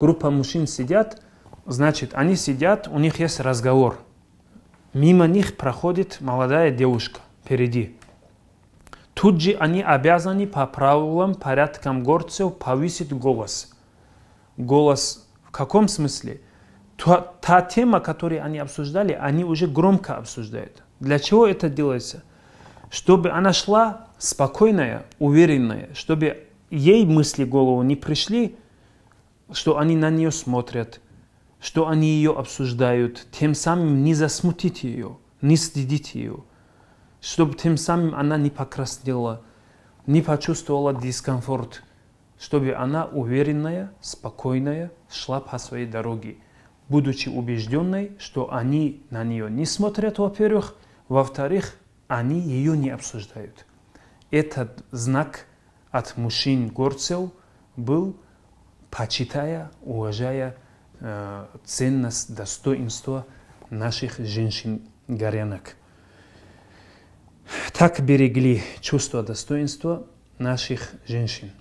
Группа мужчин сидят, значит, они сидят, у них есть разговор. Мимо них проходит молодая девушка впереди. Тут же они обязаны по правилам, порядкам горцев повысить голос. Голос в каком смысле? Та, та тема, которую они обсуждали, они уже громко обсуждают. Для чего это делается? Чтобы она шла спокойная, уверенная, чтобы ей мысли в голову не пришли, что они на нее смотрят, что они ее обсуждают, тем самым не засмутить ее, не стыдить ее, чтобы тем самым она не покраснела, не почувствовала дискомфорт, чтобы она уверенная, спокойная шла по своей дороге, будучи убежденной, что они на нее не смотрят, во-первых, во-вторых, они ее не обсуждают. Этот знак от мужчин горцев был – почитая, уважая э, ценность, достоинство наших женщин-горянок. Так берегли чувство достоинства наших женщин.